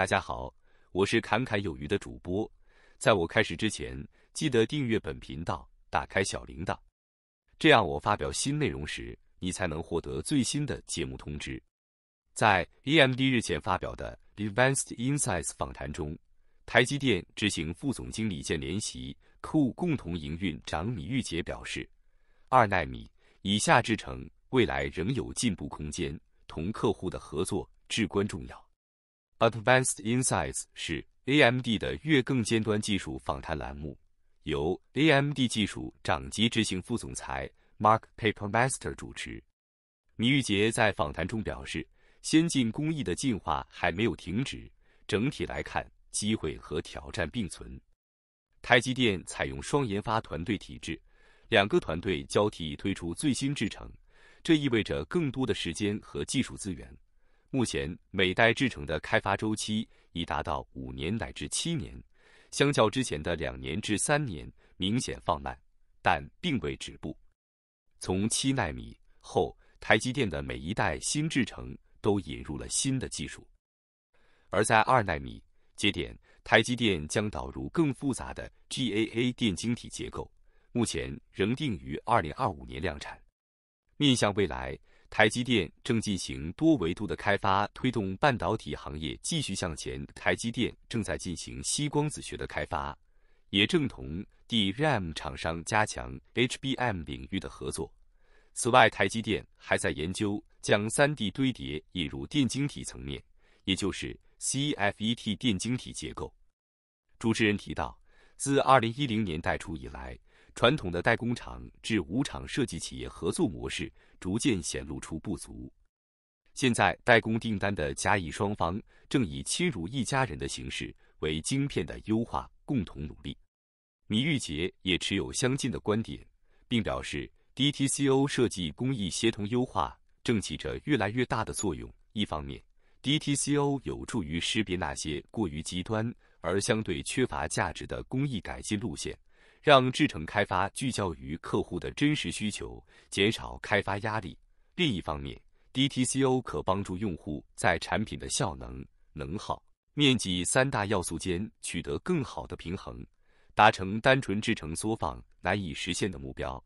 大家好，我是侃侃有余的主播。在我开始之前，记得订阅本频道，打开小铃铛，这样我发表新内容时，你才能获得最新的节目通知。在 AMD 日前发表的 Advanced Insights 访谈中，台积电执行副总经理兼联席客户共同营运长米玉杰表示，二纳米以下制程未来仍有进步空间，同客户的合作至关重要。Advanced Insights 是 AMD 的越更尖端技术访谈栏目，由 AMD 技术长机执行副总裁 Mark Papermaster 主持。米玉杰在访谈中表示，先进工艺的进化还没有停止，整体来看，机会和挑战并存。台积电采用双研发团队体制，两个团队交替推出最新制程，这意味着更多的时间和技术资源。目前，每代制程的开发周期已达到五年乃至七年，相较之前的两年至三年明显放慢，但并未止步。从七纳米后，台积电的每一代新制程都引入了新的技术。而在二纳米节点，台积电将导入更复杂的 GAA 电晶体结构，目前仍定于二零二五年量产。面向未来。台积电正进行多维度的开发，推动半导体行业继续向前。台积电正在进行新光子学的开发，也正同 DRAM 厂商加强 HBM 领域的合作。此外，台积电还在研究将 3D 堆叠引入电晶体层面，也就是 CFET 电晶体结构。主持人提到，自2010年代初以来。传统的代工厂至无厂设计企业合作模式逐渐显露出不足。现在，代工订单的甲乙双方正以亲如一家人的形式为晶片的优化共同努力。米玉杰也持有相近的观点，并表示，DTCO 设计工艺协同优化正起着越来越大的作用。一方面，DTCO 有助于识别那些过于极端而相对缺乏价值的工艺改进路线。让制程开发聚焦于客户的真实需求，减少开发压力。另一方面，DTCO 可帮助用户在产品的效能、能耗、面积三大要素间取得更好的平衡，达成单纯制程缩放难以实现的目标。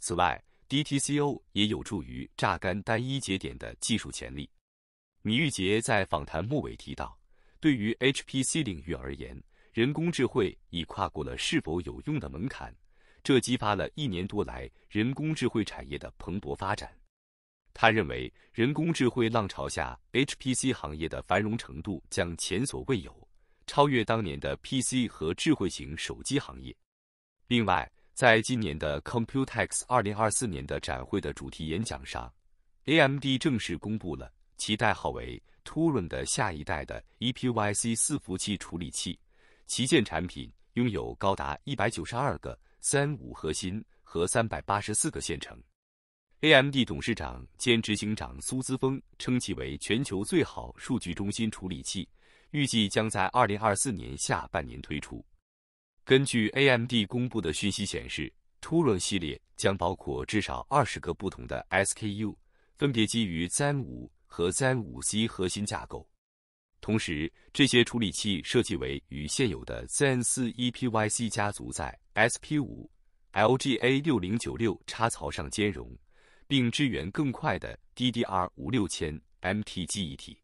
此外，DTCO 也有助于榨干单一节点的技术潜力。米玉杰在访谈末尾提到，对于 HPC 领域而言，人工智慧已跨过了是否有用的门槛，这激发了一年多来人工智慧产业的蓬勃发展。他认为，人工智慧浪潮下，HPC 行业的繁荣程度将前所未有，超越当年的 PC 和智慧型手机行业。另外，在今年的 Computex 二零二四年的展会的主题演讲上，AMD 正式公布了其代号为 Turin 的下一代的 EPYC 四服务器处理器。旗舰产品拥有高达一百九十二个 Zen 五核心和三百八十四个线程。AMD 董事长兼执行长苏姿峰称其为全球最好数据中心处理器，预计将在二零二四年下半年推出。根据 AMD 公布的讯息显示，Turon 系列将包括至少二十个不同的 SKU，分别基于 Zen 五和 Zen 五 C 核心架构。同时，这些处理器设计为与现有的 Zen4 EPYC 家族在 SP5 LGA 6096插槽上兼容，并支援更快的 DDR 五六千 MT 记忆体。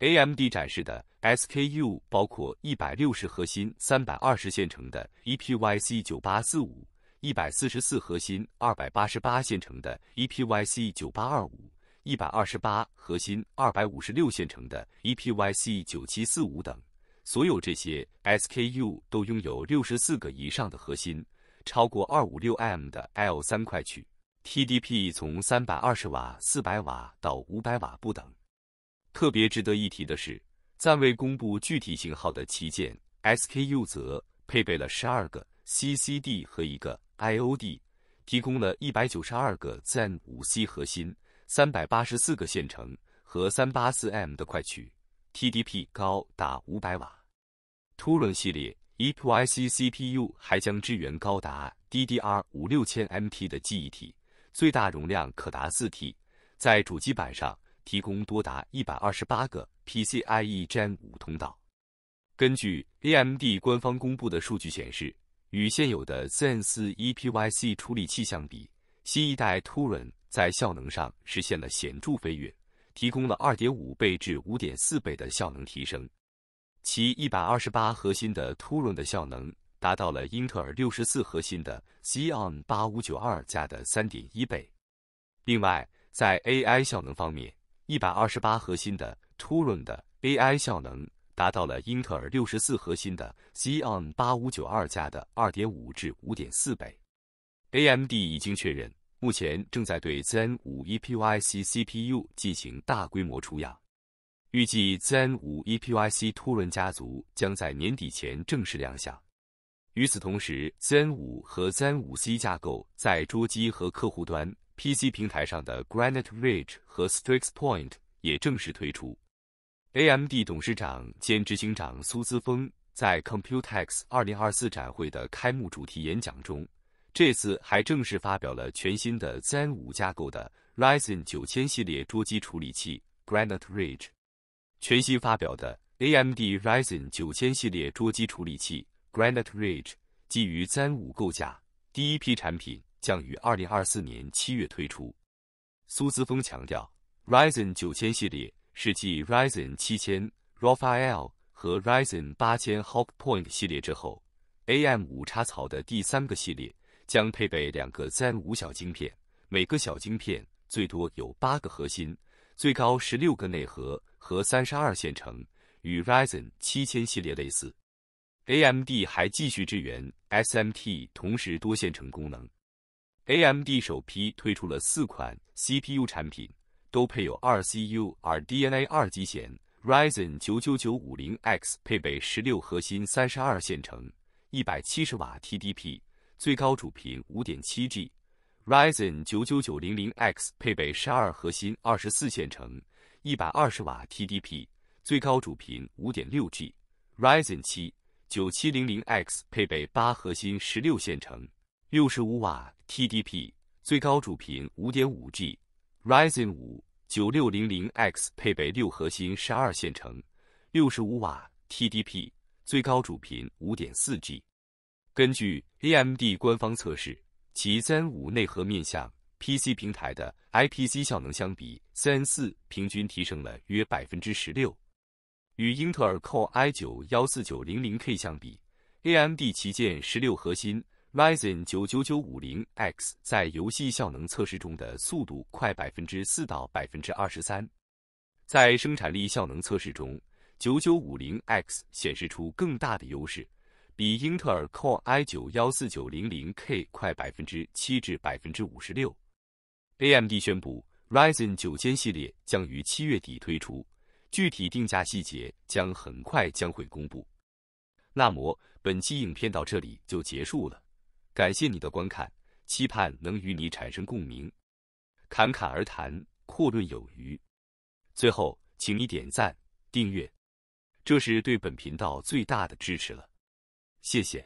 AMD 展示的 SKU 包括一百六十核心、三百二十线程的 EPYC 9845，一百四十四核心、二百八十八线程的 EPYC 9825。一百二十八核心、二百五十六线程的 EPYC 九七四五等，所有这些 SKU 都拥有六十四个以上的核心，超过二五六 M 的 L 三快取，TDP 从三百二十瓦、四百瓦到五百瓦不等。特别值得一提的是，暂未公布具体型号的旗舰 SKU 则配备了十二个 CCD 和一个 IOD，提供了一百九十二个 Zen 五 C 核心。三百八十四个线程和三八四 M 的快取，TDP 高达五百瓦。t u r i n 系列 EPYC CPU 还将支援高达 DDR 五六千 MT 的记忆体，最大容量可达四 T，在主机板上提供多达一百二十八个 PCIe Gen 五通道。根据 AMD 官方公布的数据显示，与现有的 Zen 四 EPYC 处理器相比，新一代 t u r i n 在效能上实现了显著飞跃，提供了二点五倍至五点四倍的效能提升。其一百二十八核心的 Turon 的效能达到了英特尔六十四核心的 Xeon 八五九二加的三点一倍。另外，在 AI 效能方面，一百二十八核心的 Turon 的 AI 效能达到了英特尔六十四核心的 Xeon 八五九二加的二点五至五点四倍。AMD 已经确认。目前正在对 Zen 五 EPYC CPU 进行大规模出样，预计 Zen 五 EPYC 涡轮家族将在年底前正式亮相。与此同时，Zen 五和 Zen 五 C 架构在桌机和客户端 PC 平台上的 Granite Ridge 和 Strix Point 也正式推出。AMD 董事长兼执行长苏姿峰在 Computex 2024展会的开幕主题演讲中。这次还正式发表了全新的 Zen 五架构的 Ryzen 九千系列桌机处理器 Granite Ridge。全新发表的 AMD Ryzen 九千系列桌机处理器 Granite Ridge 基于 Zen 五架第一批产品将于2024年七月推出。苏姿峰强调，Ryzen 九千系列是继 Ryzen 七千 Raphael 和 Ryzen 八千 Hawk Point 系列之后，AM5 插槽的第三个系列。将配备两个 Zen 五小晶片，每个小晶片最多有八个核心，最高十六个内核和三十二线程，与 Ryzen 七千系列类似。AMD 还继续支援 SMT 同时多线程功能。AMD 首批推出了四款 CPU 产品，都配有 2C/2DNA u 二级显。Ryzen 99950X 配备十六核心、三十二线程、一百七十瓦 TDP。最高主频五点七 G，Ryzen 九九九零零 X 配备十二核心二十四线程一百二十瓦 TDP，最高主频五点六 G，Ryzen 七九七零零 X 配备八核心十六线程六十五瓦 TDP，最高主频五点五 G，Ryzen 五九六零零 X 配备六核心十二线程六十五瓦 TDP，最高主频五点四 G。根据 AMD 官方测试，其 Zen 五内核面向 PC 平台的 IPC 效能相比 Zen 四平均提升了约百分之十六。与英特尔 Core i9-14900K 相比，AMD 旗舰十六核心 Ryzen 99950X 在游戏效能测试中的速度快百分之四到百分之二十三。在生产力效能测试中，9950X 显示出更大的优势。比英特尔 Core i9-14900K 快百分之七至百分之五十六。AMD 宣布 Ryzen 九千系列将于七月底推出，具体定价细节将很快将会公布。那么本期影片到这里就结束了，感谢你的观看，期盼能与你产生共鸣，侃侃而谈，阔论有余。最后，请你点赞、订阅，这是对本频道最大的支持了。谢谢。